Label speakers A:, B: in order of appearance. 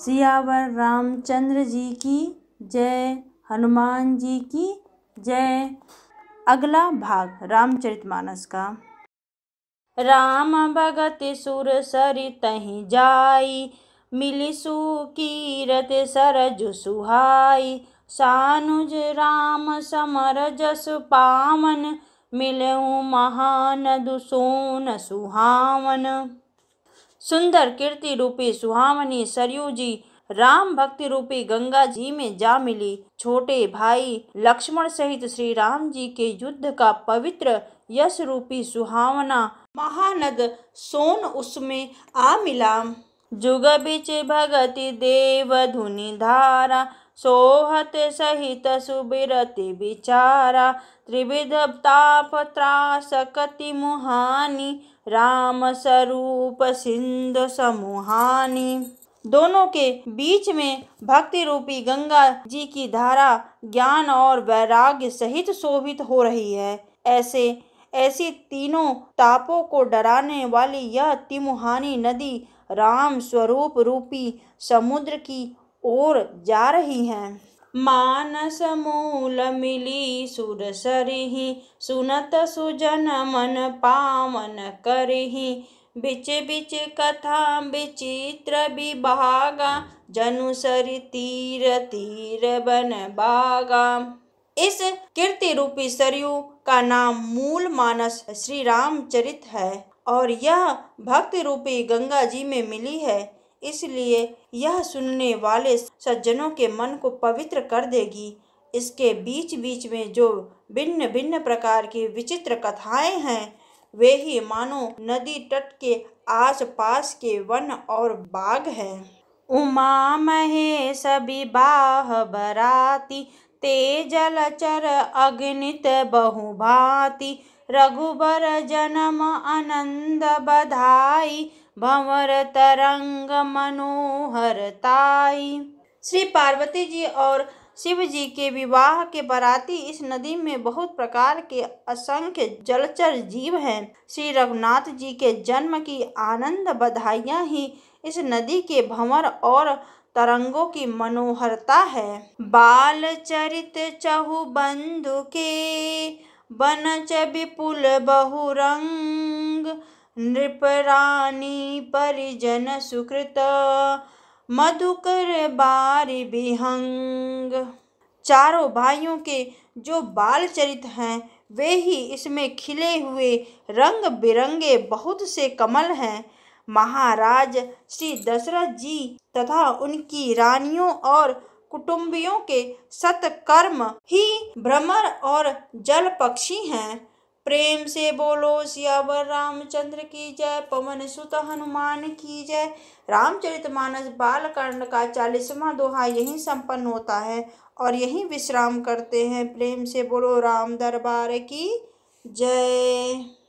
A: सियावर रामचंद्र जी की जय हनुमान जी की जय अगला भाग रामचरितमानस का राम भगत सुर सर तही जाई मिलिसु कीरत सरज सुहाई सानुज राम समर जस पावन मिलऊ महान दुसोन सुहावन सुंदर कीर्ति रूपी सुहावनी सरयू जी राम भक्ति रूपी गंगा जी में जा मिली छोटे भाई लक्ष्मण सहित श्री राम जी के युद्ध का पवित्र यश रूपी सुहावना महानद सोन उसमें आ मिला जुग बिच भगति देव धुनि धारा सोहत सहित सुबिरति विचारा त्रिविध ताप त्रास कति मुहानि राम स्वरूप सिंधु समूहानि दोनों के बीच में भक्ति रूपी गंगा जी की धारा ज्ञान और वैराग्य सहित शोभित हो रही है ऐसे ऐसी तीनों तापों को डराने वाली यह तिमुहानी नदी राम स्वरूप रूपी समुद्र की ओर जा रही हैं मानस मूल मिली सुर सरही सुनत सुजन मन पावन करही बिच बिच कथा विचित्र विभागा जनु सर तीर तीर बन बागा इस कीर्ति रूपी सरयू का नाम मूल मानस श्री रामचरित है और यह भक्ति रूपी गंगा जी में मिली है इसलिए यह सुनने वाले सज्जनों के मन को पवित्र कर देगी इसके बीच बीच में जो भिन्न भिन्न प्रकार की विचित्र कथाएं हैं वे ही मानो नदी तट के आस पास के वन और बाग हैं उमा महे सभी बाह बराती तेजल चर अग्नित बहुभाति रघुबर जनम आनंद बधाई भंवर तरंग मनोहरताई श्री पार्वती जी और शिव जी के विवाह के बराती इस नदी में बहुत प्रकार के असंख्य जलचर जीव हैं श्री रघुनाथ जी के जन्म की आनंद बधाइयाँ ही इस नदी के भंवर और तरंगों की मनोहरता है बाल चरित चहु बंधु के बनच विपुल बहुरंग नृपराणी परिजन सुकृत मधुकर बारी बिहंग चारों भाइयों के जो बाल चरित हैं वे ही इसमें खिले हुए रंग बिरंगे बहुत से कमल हैं महाराज श्री दशरथ जी तथा उनकी रानियों और कुटुंबियों के सत्कर्म ही भ्रमर और जल पक्षी हैं प्रेम से बोलो सियावर रामचंद्र की जय पवन सुत हनुमान की जय रामचरित बाल बालकांड का चालीसवा दोहा यहीं संपन्न होता है और यहीं विश्राम करते हैं प्रेम से बोलो राम दरबार की जय